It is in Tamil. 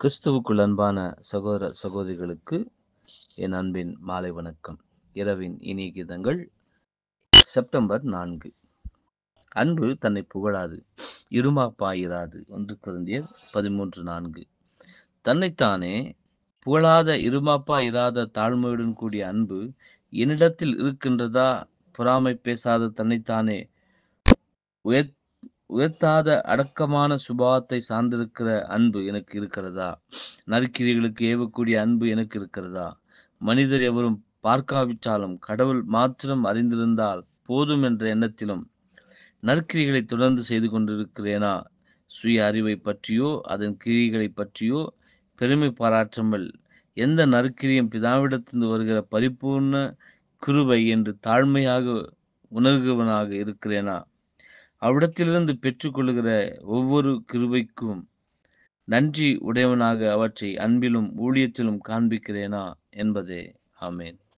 கிறிஸ்துவுக்குள் அன்பான சகோதர சகோதரிகளுக்கு என் அன்பின் மாலை வணக்கம் இரவின் இனிய கீதங்கள் செப்டம்பர் நான்கு அன்பு தன்னை புகழாது இருமா பாயிராது ஒன்று கருந்திய பதிமூன்று நான்கு தன்னைத்தானே புகழாத இருமாப்பா இராத தாழ்மையுடன் கூடிய அன்பு என்னிடத்தில் இருக்கின்றதா பொறாமை பேசாத தன்னைத்தானே உயர் உயர்த்தாத அடக்கமான சுபாவத்தை சார்ந்திருக்கிற அன்பு எனக்கு இருக்கிறதா நறுக்கிரிகளுக்கு ஏவக்கூடிய அன்பு எனக்கு இருக்கிறதா மனிதர் எவரும் பார்க்காவிட்டாலும் கடவுள் மாத்திரம் அறிந்திருந்தால் போதும் என்ற எண்ணத்திலும் நற்கிரிகளை தொடர்ந்து செய்து கொண்டிருக்கிறேனா சுய அறிவை பற்றியோ அதன் கிரிகளை பற்றியோ பெருமை பாராட்டாமல் எந்த நற்கிரியும் பிதாவிடத்திருந்து வருகிற பரிபூர்ண கிருபை என்று தாழ்மையாக உணர்கிறவனாக இருக்கிறேனா அவ்விடத்திலிருந்து பெற்றுக்கொள்கிற ஒவ்வொரு கிருபைக்கும் நன்றி உடையவனாக அவற்றை அன்பிலும் ஊழியத்திலும் காண்பிக்கிறேனா என்பதே ஆமேன்